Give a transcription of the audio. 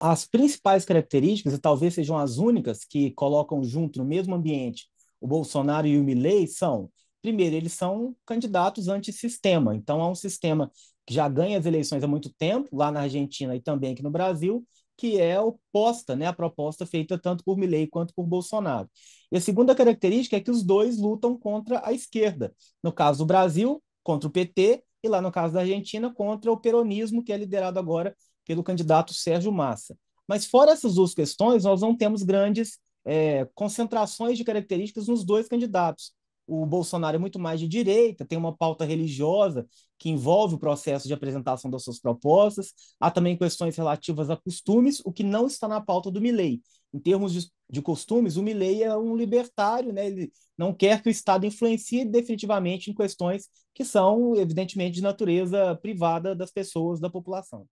as principais características, e talvez sejam as únicas que colocam junto no mesmo ambiente o Bolsonaro e o Milley, são, primeiro, eles são candidatos antissistema. Então, há é um sistema que já ganha as eleições há muito tempo, lá na Argentina e também aqui no Brasil, que é oposta, né, a proposta feita tanto por Milley quanto por Bolsonaro. E a segunda característica é que os dois lutam contra a esquerda. No caso do Brasil, contra o PT, e lá no caso da Argentina, contra o peronismo, que é liderado agora pelo candidato Sérgio Massa. Mas fora essas duas questões, nós não temos grandes é, concentrações de características nos dois candidatos. O Bolsonaro é muito mais de direita, tem uma pauta religiosa que envolve o processo de apresentação das suas propostas, há também questões relativas a costumes, o que não está na pauta do Milley. Em termos de, de costumes, o Milley é um libertário, né? ele não quer que o Estado influencie definitivamente em questões que são, evidentemente, de natureza privada das pessoas, da população.